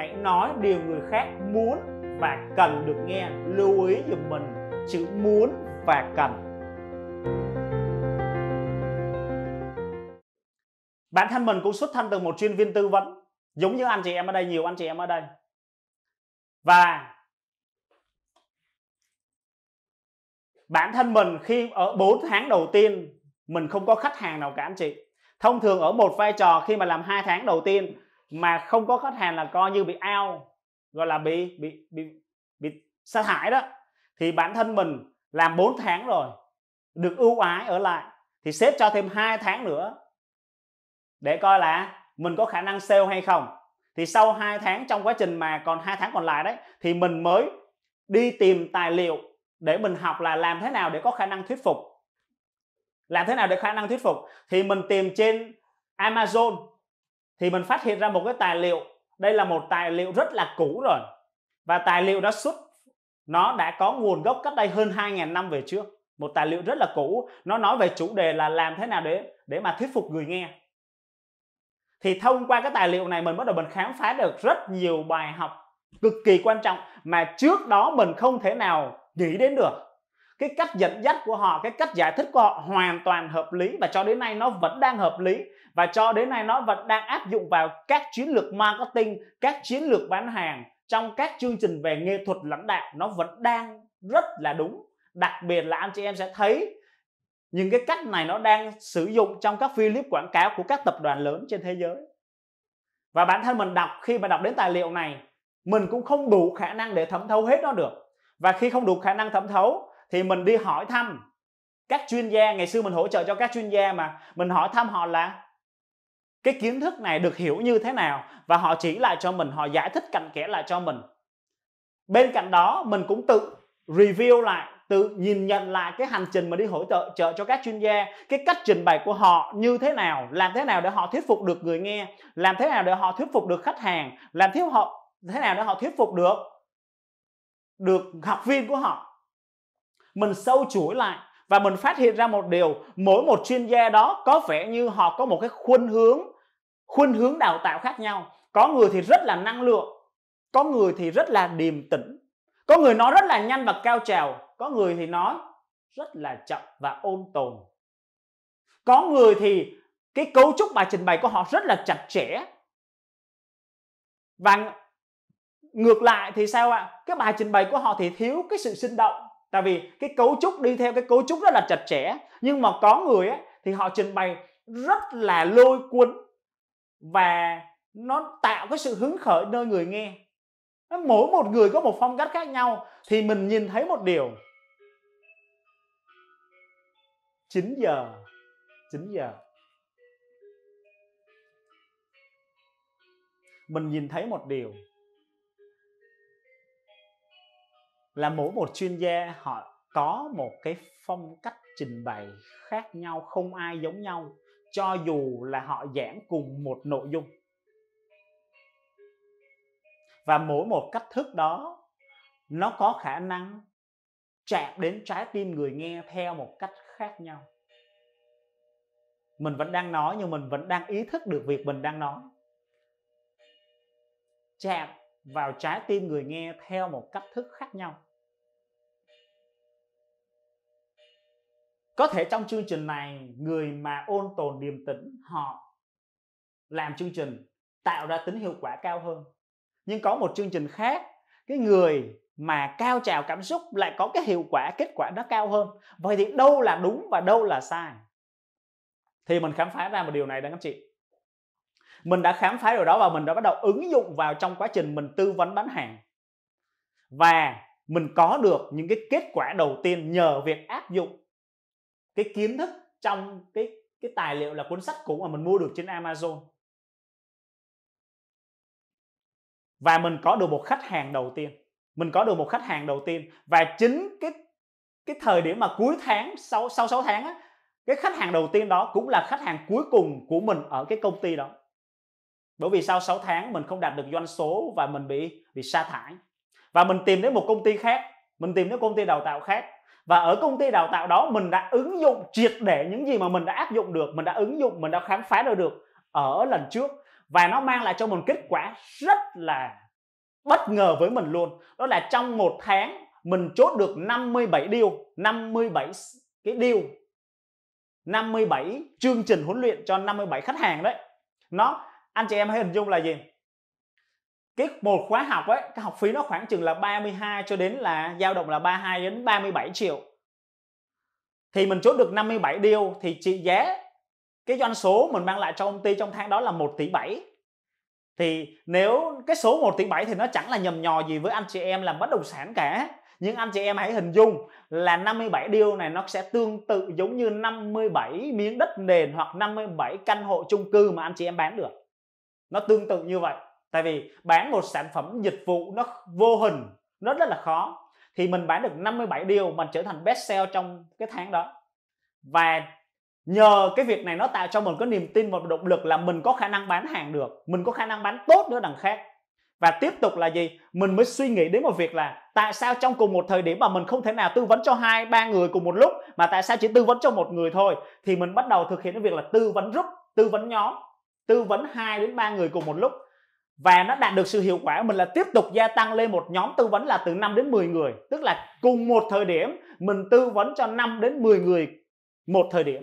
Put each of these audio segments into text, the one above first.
hãy nói điều người khác muốn và cần được nghe lưu ý dùm mình chữ muốn và cần bản thân mình cũng xuất thân từ một chuyên viên tư vấn giống như anh chị em ở đây nhiều anh chị em ở đây và bản thân mình khi ở 4 tháng đầu tiên mình không có khách hàng nào cả anh chị thông thường ở một vai trò khi mà làm hai tháng đầu tiên mà không có khách hàng là coi như bị ao gọi là bị bị bị bị sa thải đó thì bản thân mình làm 4 tháng rồi được ưu ái ở lại thì sếp cho thêm 2 tháng nữa để coi là mình có khả năng sale hay không thì sau 2 tháng trong quá trình mà còn 2 tháng còn lại đấy thì mình mới đi tìm tài liệu để mình học là làm thế nào để có khả năng thuyết phục làm thế nào để khả năng thuyết phục thì mình tìm trên Amazon thì mình phát hiện ra một cái tài liệu đây là một tài liệu rất là cũ rồi và tài liệu đã xuất nó đã có nguồn gốc cách đây hơn 2.000 năm về trước một tài liệu rất là cũ nó nói về chủ đề là làm thế nào để để mà thuyết phục người nghe thì thông qua cái tài liệu này mình bắt đầu mình khám phá được rất nhiều bài học cực kỳ quan trọng mà trước đó mình không thể nào nghĩ đến được cái cách dẫn dắt của họ cái cách giải thích của họ hoàn toàn hợp lý và cho đến nay nó vẫn đang hợp lý và cho đến nay nó vẫn đang áp dụng vào các chiến lược marketing các chiến lược bán hàng trong các chương trình về nghệ thuật lãnh đạo nó vẫn đang rất là đúng đặc biệt là anh chị em sẽ thấy những cái cách này nó đang sử dụng trong các clip quảng cáo của các tập đoàn lớn trên thế giới và bản thân mình đọc khi mà đọc đến tài liệu này mình cũng không đủ khả năng để thẩm thấu hết nó được và khi không đủ khả năng thẩm thấu thì mình đi hỏi thăm các chuyên gia ngày xưa mình hỗ trợ cho các chuyên gia mà mình hỏi thăm họ là cái kiến thức này được hiểu như thế nào và họ chỉ lại cho mình họ giải thích cặn kẽ lại cho mình bên cạnh đó mình cũng tự review lại tự nhìn nhận lại cái hành trình mà đi hỗ trợ trợ cho các chuyên gia cái cách trình bày của họ như thế nào làm thế nào để họ thuyết phục được người nghe làm thế nào để họ thuyết phục được khách hàng làm thế thế nào để họ thuyết phục được được học viên của họ mình sâu chuỗi lại và mình phát hiện ra một điều mỗi một chuyên gia đó có vẻ như họ có một cái khuynh hướng khuynh hướng đào tạo khác nhau có người thì rất là năng lượng có người thì rất là điềm tĩnh có người nói rất là nhanh và cao trào có người thì nói rất là chậm và ôn tồn có người thì cái cấu trúc bài trình bày của họ rất là chặt chẽ và ngược lại thì sao ạ cái bài trình bày của họ thì thiếu cái sự sinh động tại vì cái cấu trúc đi theo cái cấu trúc rất là chặt chẽ nhưng mà có người ấy, thì họ trình bày rất là lôi cuốn và nó tạo cái sự hứng khởi nơi người nghe mỗi một người có một phong cách khác nhau thì mình nhìn thấy một điều 9 giờ 9 giờ mình nhìn thấy một điều là mỗi một chuyên gia họ có một cái phong cách trình bày khác nhau không ai giống nhau cho dù là họ giảng cùng một nội dung và mỗi một cách thức đó nó có khả năng chạm đến trái tim người nghe theo một cách khác nhau mình vẫn đang nói nhưng mình vẫn đang ý thức được việc mình đang nói chạm vào trái tim người nghe theo một cách thức khác nhau có thể trong chương trình này người mà ôn tồn điềm tĩnh họ làm chương trình tạo ra tính hiệu quả cao hơn nhưng có một chương trình khác cái người mà cao trào cảm xúc lại có cái hiệu quả kết quả nó cao hơn vậy thì đâu là đúng và đâu là sai thì mình khám phá ra một điều này đó các chị mình đã khám phá điều đó và mình đã bắt đầu ứng dụng vào trong quá trình mình tư vấn bán hàng và mình có được những cái kết quả đầu tiên nhờ việc áp dụng cái kiến thức trong cái cái tài liệu là cuốn sách cũ mà mình mua được trên Amazon và mình có được một khách hàng đầu tiên mình có được một khách hàng đầu tiên và chính cái cái thời điểm mà cuối tháng sau sau 6 tháng á, cái khách hàng đầu tiên đó cũng là khách hàng cuối cùng của mình ở cái công ty đó bởi vì sau 6 tháng mình không đạt được doanh số và mình bị bị sa thải và mình tìm đến một công ty khác mình tìm đến công ty đào tạo khác và ở công ty đào tạo đó mình đã ứng dụng triệt để những gì mà mình đã áp dụng được mình đã ứng dụng mình đã khám phá ra được ở lần trước và nó mang lại cho mình kết quả rất là bất ngờ với mình luôn đó là trong một tháng mình chốt được 57 điều 57 cái điều 57 chương trình huấn luyện cho 57 khách hàng đấy nó anh chị em hãy hình dung là gì cái một khóa học ấy cái học phí nó khoảng chừng là 32 cho đến là dao động là 32 đến 37 triệu thì mình chốt được 57 điều thì trị giá cái doanh số mình mang lại cho công ty trong tháng đó là 1 tỷ 7 thì nếu cái số 1 tỷ 7 thì nó chẳng là nhầm nhò gì với anh chị em làm bất động sản cả nhưng anh chị em hãy hình dung là 57 điều này nó sẽ tương tự giống như 57 miếng đất nền hoặc 57 căn hộ chung cư mà anh chị em bán được nó tương tự như vậy tại vì bán một sản phẩm dịch vụ nó vô hình nó rất là khó thì mình bán được 57 điều mà trở thành best sell trong cái tháng đó và nhờ cái việc này nó tạo cho mình có niềm tin và động lực là mình có khả năng bán hàng được mình có khả năng bán tốt nữa đằng khác và tiếp tục là gì mình mới suy nghĩ đến một việc là tại sao trong cùng một thời điểm mà mình không thể nào tư vấn cho hai ba người cùng một lúc mà tại sao chỉ tư vấn cho một người thôi thì mình bắt đầu thực hiện cái việc là tư vấn group tư vấn nhóm tư vấn hai đến ba người cùng một lúc và nó đạt được sự hiệu quả mình là tiếp tục gia tăng lên một nhóm tư vấn là từ 5 đến 10 người tức là cùng một thời điểm mình tư vấn cho 5 đến 10 người một thời điểm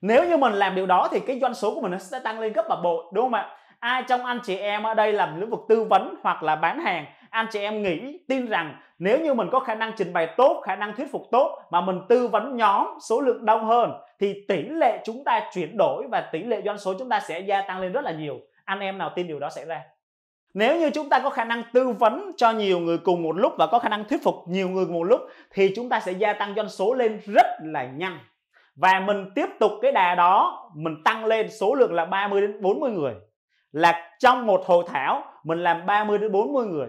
nếu như mình làm điều đó thì cái doanh số của mình nó sẽ tăng lên gấp bà bội đúng không ạ ai trong anh chị em ở đây làm lĩnh vực tư vấn hoặc là bán hàng anh chị em nghĩ tin rằng nếu như mình có khả năng trình bày tốt khả năng thuyết phục tốt mà mình tư vấn nhóm số lượng đông hơn thì tỷ lệ chúng ta chuyển đổi và tỷ lệ doanh số chúng ta sẽ gia tăng lên rất là nhiều anh em nào tin điều đó xảy ra nếu như chúng ta có khả năng tư vấn cho nhiều người cùng một lúc và có khả năng thuyết phục nhiều người cùng một lúc thì chúng ta sẽ gia tăng doanh số lên rất là nhanh và mình tiếp tục cái đà đó mình tăng lên số lượng là 30 đến 40 người là trong một hội thảo mình làm 30 đến 40 người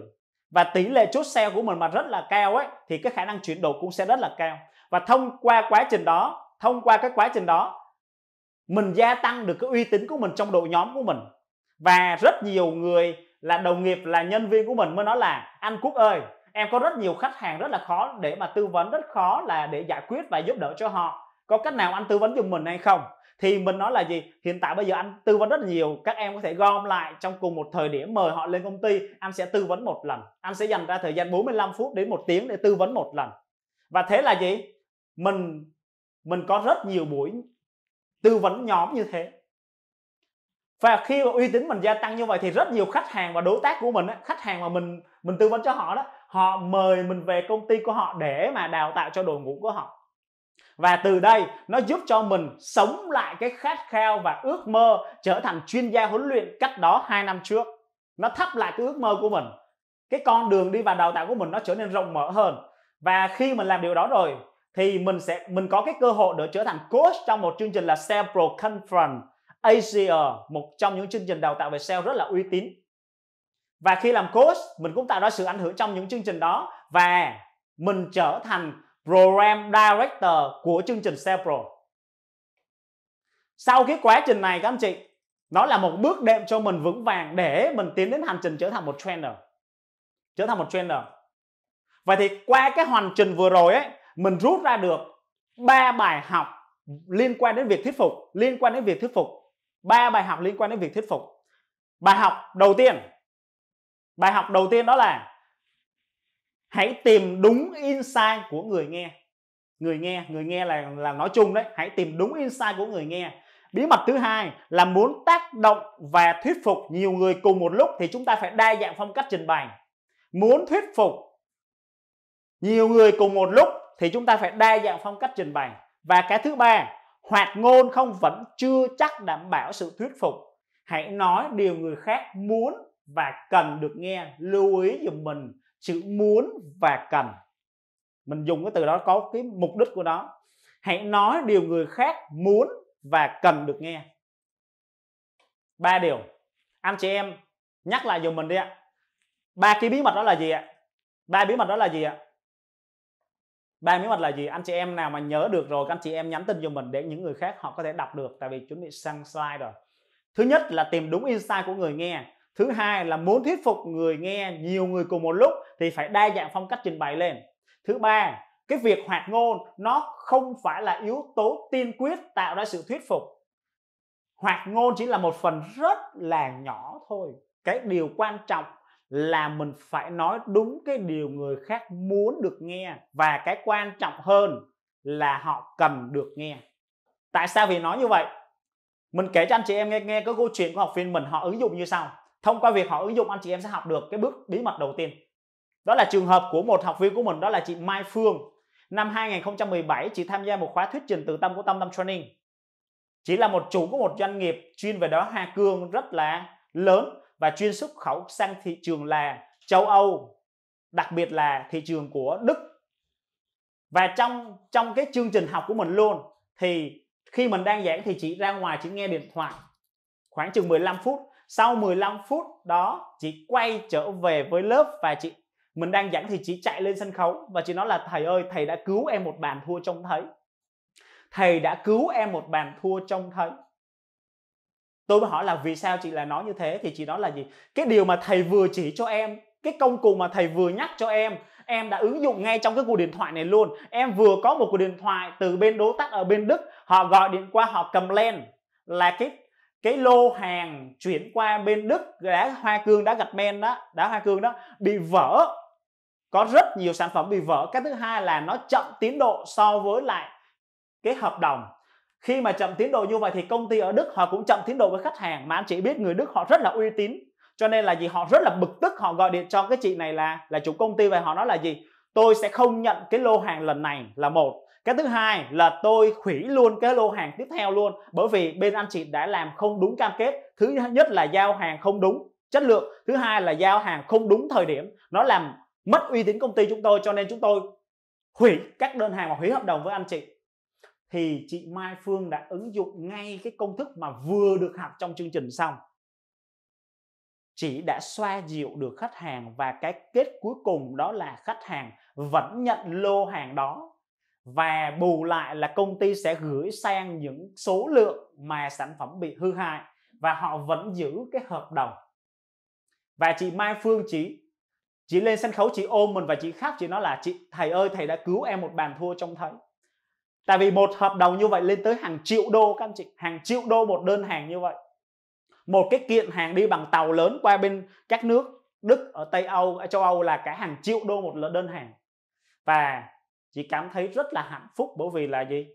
và tỷ lệ chốt sale của mình mà rất là cao ấy thì cái khả năng chuyển đổi cũng sẽ rất là cao và thông qua quá trình đó thông qua cái quá trình đó mình gia tăng được cái uy tín của mình trong đội nhóm của mình và rất nhiều người là đồng nghiệp là nhân viên của mình mới nói là anh Quốc ơi em có rất nhiều khách hàng rất là khó để mà tư vấn rất khó là để giải quyết và giúp đỡ cho họ có cách nào anh tư vấn giùm mình hay không thì mình nói là gì hiện tại bây giờ anh tư vấn rất là nhiều các em có thể gom lại trong cùng một thời điểm mời họ lên công ty anh sẽ tư vấn một lần anh sẽ dành ra thời gian 45 phút đến một tiếng để tư vấn một lần và thế là gì mình mình có rất nhiều buổi tư vấn nhóm như thế và khi mà uy tín mình gia tăng như vậy thì rất nhiều khách hàng và đối tác của mình khách hàng mà mình mình tư vấn cho họ đó họ mời mình về công ty của họ để mà đào tạo cho đội ngũ của họ và từ đây nó giúp cho mình sống lại cái khát khao và ước mơ trở thành chuyên gia huấn luyện cách đó 2 năm trước nó thắp lại cái ước mơ của mình cái con đường đi vào đào tạo của mình nó trở nên rộng mở hơn và khi mình làm điều đó rồi thì mình sẽ mình có cái cơ hội để trở thành coach trong một chương trình là Sales Pro Conference Asia e, một trong những chương trình đào tạo về sale rất là uy tín và khi làm coach mình cũng tạo ra sự ảnh hưởng trong những chương trình đó và mình trở thành program director của chương trình sale pro sau cái quá trình này các anh chị nó là một bước đệm cho mình vững vàng để mình tiến đến hành trình trở thành một trainer trở thành một trainer vậy thì qua cái hoàn trình vừa rồi ấy mình rút ra được ba bài học liên quan đến việc thuyết phục liên quan đến việc thuyết phục ba bài học liên quan đến việc thuyết phục bài học đầu tiên bài học đầu tiên đó là hãy tìm đúng insight của người nghe người nghe người nghe là là nói chung đấy hãy tìm đúng insight của người nghe bí mật thứ hai là muốn tác động và thuyết phục nhiều người cùng một lúc thì chúng ta phải đa dạng phong cách trình bày muốn thuyết phục nhiều người cùng một lúc thì chúng ta phải đa dạng phong cách trình bày và cái thứ ba hoạt ngôn không vẫn chưa chắc đảm bảo sự thuyết phục hãy nói điều người khác muốn và cần được nghe lưu ý dùm mình chữ muốn và cần mình dùng cái từ đó có cái mục đích của nó hãy nói điều người khác muốn và cần được nghe ba điều anh chị em nhắc lại dùm mình đi ạ ba cái bí mật đó là gì ạ ba bí mật đó là gì ạ ba bí mật là gì anh chị em nào mà nhớ được rồi các anh chị em nhắn tin cho mình để những người khác họ có thể đọc được tại vì chuẩn bị sang slide rồi thứ nhất là tìm đúng insight của người nghe thứ hai là muốn thuyết phục người nghe nhiều người cùng một lúc thì phải đa dạng phong cách trình bày lên thứ ba cái việc hoạt ngôn nó không phải là yếu tố tiên quyết tạo ra sự thuyết phục hoạt ngôn chỉ là một phần rất là nhỏ thôi cái điều quan trọng là mình phải nói đúng cái điều người khác muốn được nghe và cái quan trọng hơn là họ cần được nghe tại sao vì nói như vậy mình kể cho anh chị em nghe nghe cái câu chuyện của học viên mình họ ứng dụng như sau thông qua việc họ ứng dụng anh chị em sẽ học được cái bước bí mật đầu tiên đó là trường hợp của một học viên của mình đó là chị Mai Phương năm 2017 chị tham gia một khóa thuyết trình từ tâm của tâm tâm training chị là một chủ của một doanh nghiệp chuyên về đó Hà cương rất là lớn và chuyên xuất khẩu sang thị trường là châu Âu, đặc biệt là thị trường của Đức. Và trong trong cái chương trình học của mình luôn thì khi mình đang giảng thì chị ra ngoài chị nghe điện thoại khoảng chừng 15 phút. Sau 15 phút đó chị quay trở về với lớp và chị mình đang giảng thì chị chạy lên sân khấu và chị nói là thầy ơi thầy đã cứu em một bàn thua trông thấy thầy đã cứu em một bàn thua trông thấy tôi mới hỏi là vì sao chị lại nói như thế thì chị nói là gì cái điều mà thầy vừa chỉ cho em cái công cụ mà thầy vừa nhắc cho em em đã ứng dụng ngay trong cái cuộc điện thoại này luôn em vừa có một cuộc điện thoại từ bên đối tác ở bên đức họ gọi điện qua họ cầm lên là cái cái lô hàng chuyển qua bên đức đá hoa cương đá gạch men đó đá hoa cương đó bị vỡ có rất nhiều sản phẩm bị vỡ cái thứ hai là nó chậm tiến độ so với lại cái hợp đồng khi mà chậm tiến độ như vậy thì công ty ở Đức họ cũng chậm tiến độ với khách hàng mà anh chị biết người Đức họ rất là uy tín cho nên là gì họ rất là bực tức họ gọi điện cho cái chị này là là chủ công ty và họ nói là gì tôi sẽ không nhận cái lô hàng lần này là một cái thứ hai là tôi hủy luôn cái lô hàng tiếp theo luôn bởi vì bên anh chị đã làm không đúng cam kết thứ nhất là giao hàng không đúng chất lượng thứ hai là giao hàng không đúng thời điểm nó làm mất uy tín công ty chúng tôi cho nên chúng tôi hủy các đơn hàng và hủy hợp đồng với anh chị thì chị Mai Phương đã ứng dụng ngay cái công thức mà vừa được học trong chương trình xong chị đã xoa dịu được khách hàng và cái kết cuối cùng đó là khách hàng vẫn nhận lô hàng đó và bù lại là công ty sẽ gửi sang những số lượng mà sản phẩm bị hư hại và họ vẫn giữ cái hợp đồng và chị Mai Phương chỉ chỉ lên sân khấu chị ôm mình và chị khóc chị nói là chị thầy ơi thầy đã cứu em một bàn thua trong thấy Tại vì một hợp đồng như vậy lên tới hàng triệu đô các anh chị, hàng triệu đô một đơn hàng như vậy. Một cái kiện hàng đi bằng tàu lớn qua bên các nước Đức ở Tây Âu, ở châu Âu là cả hàng triệu đô một đơn hàng. Và chị cảm thấy rất là hạnh phúc bởi vì là gì?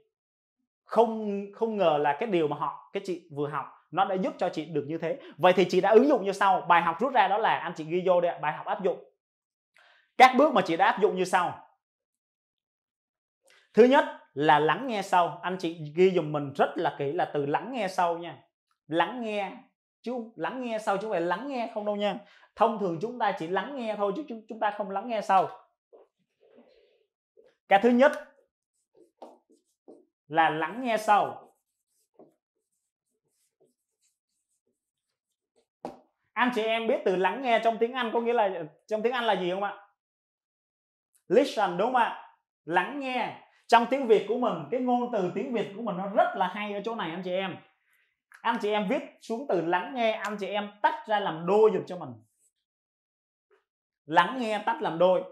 Không không ngờ là cái điều mà họ cái chị vừa học nó đã giúp cho chị được như thế. Vậy thì chị đã ứng dụng như sau, bài học rút ra đó là anh chị ghi vô đây, bài học áp dụng. Các bước mà chị đã áp dụng như sau. Thứ nhất, là lắng nghe sau anh chị ghi dùm mình rất là kỹ là từ lắng nghe sau nha lắng nghe chứ lắng nghe sau chứ không phải lắng nghe không đâu nha thông thường chúng ta chỉ lắng nghe thôi chứ chúng ta không lắng nghe sau cái thứ nhất là lắng nghe sau anh chị em biết từ lắng nghe trong tiếng anh có nghĩa là trong tiếng anh là gì không ạ listen đúng không ạ lắng nghe trong tiếng việt của mình cái ngôn từ tiếng việt của mình nó rất là hay ở chỗ này anh chị em anh chị em viết xuống từ lắng nghe anh chị em tách ra làm đôi giùm cho mình lắng nghe tách làm đôi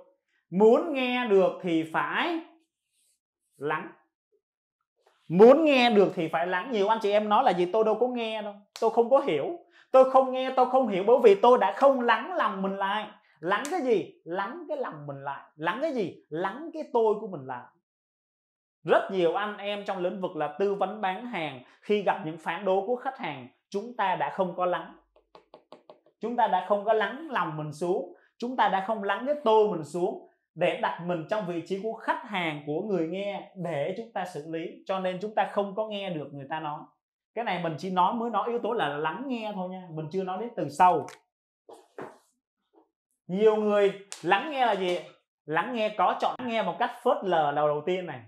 muốn nghe được thì phải lắng muốn nghe được thì phải lắng nhiều anh chị em nói là gì tôi đâu có nghe đâu tôi không có hiểu tôi không nghe tôi không hiểu bởi vì tôi đã không lắng lòng mình lại lắng cái gì lắng cái lòng mình lại lắng cái gì lắng cái tôi của mình lại rất nhiều anh em trong lĩnh vực là tư vấn bán hàng khi gặp những phản đối của khách hàng chúng ta đã không có lắng chúng ta đã không có lắng lòng mình xuống chúng ta đã không lắng cái tôi mình xuống để đặt mình trong vị trí của khách hàng của người nghe để chúng ta xử lý cho nên chúng ta không có nghe được người ta nói cái này mình chỉ nói mới nói yếu tố là lắng nghe thôi nha mình chưa nói đến từ sâu nhiều người lắng nghe là gì lắng nghe có chọn nghe một cách phớt lờ đầu đầu tiên này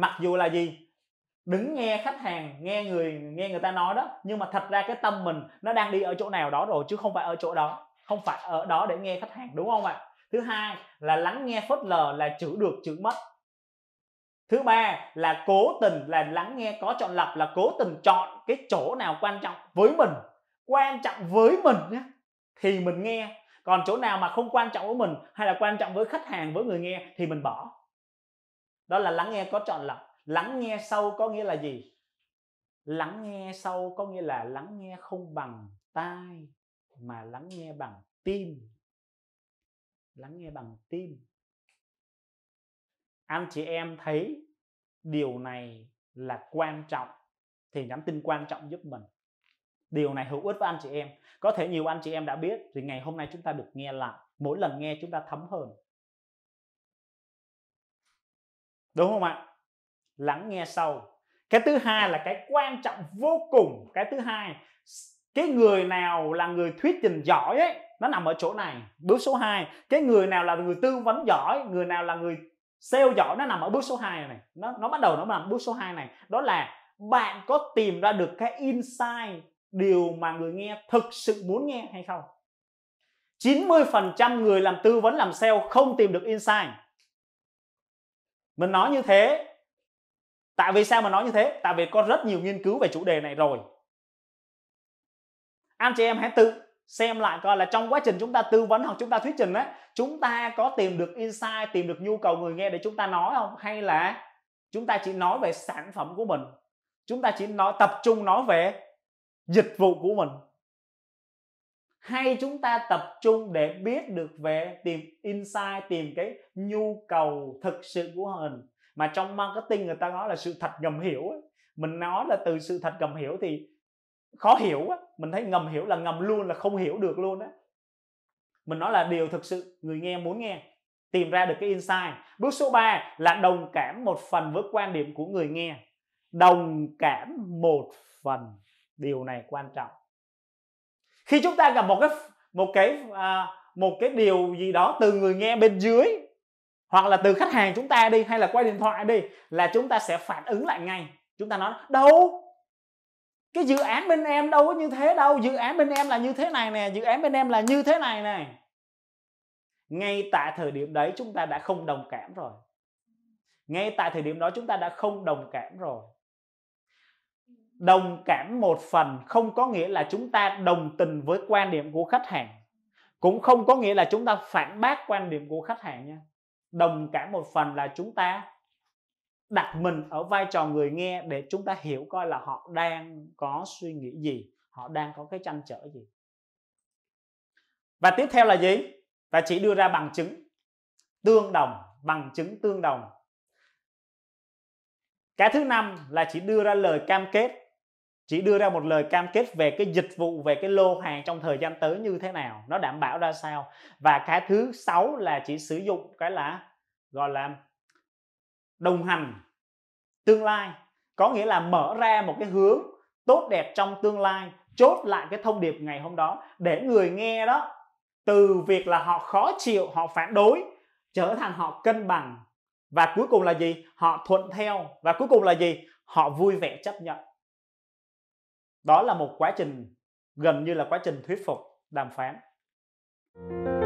mặc dù là gì đứng nghe khách hàng nghe người nghe người ta nói đó nhưng mà thật ra cái tâm mình nó đang đi ở chỗ nào đó rồi chứ không phải ở chỗ đó không phải ở đó để nghe khách hàng đúng không ạ thứ hai là lắng nghe phớt lờ là chữ được chữ mất thứ ba là cố tình là lắng nghe có chọn lọc là cố tình chọn cái chỗ nào quan trọng với mình quan trọng với mình nhé thì mình nghe còn chỗ nào mà không quan trọng với mình hay là quan trọng với khách hàng với người nghe thì mình bỏ đó là lắng nghe có chọn lọc lắng nghe sâu có nghĩa là gì lắng nghe sâu có nghĩa là lắng nghe không bằng tai mà lắng nghe bằng tim lắng nghe bằng tim anh chị em thấy điều này là quan trọng thì nhắn tin quan trọng giúp mình điều này hữu ích với anh chị em có thể nhiều anh chị em đã biết thì ngày hôm nay chúng ta được nghe lại mỗi lần nghe chúng ta thấm hơn đúng không ạ lắng nghe sâu cái thứ hai là cái quan trọng vô cùng cái thứ hai cái người nào là người thuyết trình giỏi ấy nó nằm ở chỗ này bước số 2 cái người nào là người tư vấn giỏi người nào là người sale giỏi nó nằm ở bước số 2 này nó nó bắt đầu nó nằm bước số 2 này đó là bạn có tìm ra được cái insight điều mà người nghe thực sự muốn nghe hay không 90% người làm tư vấn làm sale không tìm được insight mình nói như thế tại vì sao mà nói như thế tại vì có rất nhiều nghiên cứu về chủ đề này rồi anh chị em hãy tự xem lại coi là trong quá trình chúng ta tư vấn hoặc chúng ta thuyết trình á chúng ta có tìm được insight tìm được nhu cầu người nghe để chúng ta nói không hay là chúng ta chỉ nói về sản phẩm của mình chúng ta chỉ nói tập trung nói về dịch vụ của mình hay chúng ta tập trung để biết được về tìm insight tìm cái nhu cầu thực sự của mình mà trong marketing người ta nói là sự thật ngầm hiểu ấy. mình nói là từ sự thật ngầm hiểu thì khó hiểu á mình thấy ngầm hiểu là ngầm luôn là không hiểu được luôn á mình nói là điều thực sự người nghe muốn nghe tìm ra được cái insight bước số 3 là đồng cảm một phần với quan điểm của người nghe đồng cảm một phần điều này quan trọng khi chúng ta gặp một cái một cái à, một cái điều gì đó từ người nghe bên dưới hoặc là từ khách hàng chúng ta đi hay là quay điện thoại đi là chúng ta sẽ phản ứng lại ngay chúng ta nói đâu cái dự án bên em đâu có như thế đâu dự án bên em là như thế này nè dự án bên em là như thế này nè ngay tại thời điểm đấy chúng ta đã không đồng cảm rồi ngay tại thời điểm đó chúng ta đã không đồng cảm rồi đồng cảm một phần không có nghĩa là chúng ta đồng tình với quan điểm của khách hàng cũng không có nghĩa là chúng ta phản bác quan điểm của khách hàng nha đồng cảm một phần là chúng ta đặt mình ở vai trò người nghe để chúng ta hiểu coi là họ đang có suy nghĩ gì họ đang có cái tranh trở gì và tiếp theo là gì và chỉ đưa ra bằng chứng tương đồng bằng chứng tương đồng cái thứ năm là chỉ đưa ra lời cam kết chỉ đưa ra một lời cam kết về cái dịch vụ về cái lô hàng trong thời gian tới như thế nào nó đảm bảo ra sao và cái thứ sáu là chỉ sử dụng cái là gọi là đồng hành tương lai có nghĩa là mở ra một cái hướng tốt đẹp trong tương lai chốt lại cái thông điệp ngày hôm đó để người nghe đó từ việc là họ khó chịu họ phản đối trở thành họ cân bằng và cuối cùng là gì họ thuận theo và cuối cùng là gì họ vui vẻ chấp nhận đó là một quá trình gần như là quá trình thuyết phục đàm phán